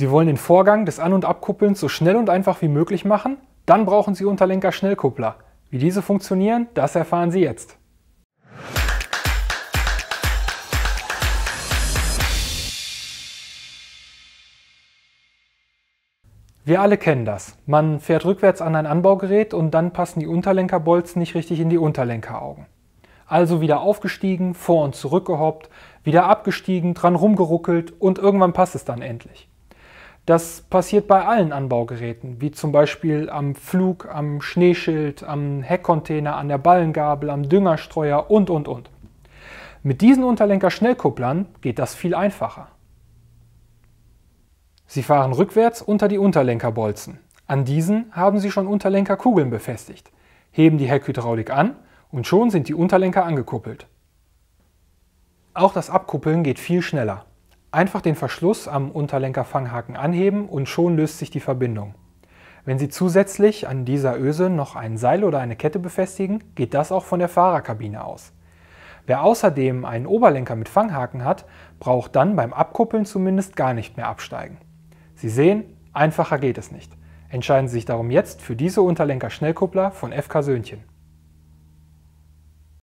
Sie wollen den Vorgang des An- und Abkuppelns so schnell und einfach wie möglich machen? Dann brauchen Sie Unterlenker-Schnellkuppler. Wie diese funktionieren, das erfahren Sie jetzt. Wir alle kennen das. Man fährt rückwärts an ein Anbaugerät und dann passen die Unterlenkerbolzen nicht richtig in die Unterlenkeraugen. Also wieder aufgestiegen, vor und zurückgehoppt, wieder abgestiegen, dran rumgeruckelt und irgendwann passt es dann endlich. Das passiert bei allen Anbaugeräten, wie zum Beispiel am Flug, am Schneeschild, am Heckcontainer, an der Ballengabel, am Düngerstreuer und, und, und. Mit diesen Unterlenker-Schnellkupplern geht das viel einfacher. Sie fahren rückwärts unter die Unterlenkerbolzen. An diesen haben Sie schon Unterlenkerkugeln befestigt, heben die Heckhydraulik an und schon sind die Unterlenker angekuppelt. Auch das Abkuppeln geht viel schneller. Einfach den Verschluss am Unterlenker-Fanghaken anheben und schon löst sich die Verbindung. Wenn Sie zusätzlich an dieser Öse noch ein Seil oder eine Kette befestigen, geht das auch von der Fahrerkabine aus. Wer außerdem einen Oberlenker mit Fanghaken hat, braucht dann beim Abkuppeln zumindest gar nicht mehr absteigen. Sie sehen, einfacher geht es nicht. Entscheiden Sie sich darum jetzt für diese Unterlenker-Schnellkuppler von FK Söhnchen.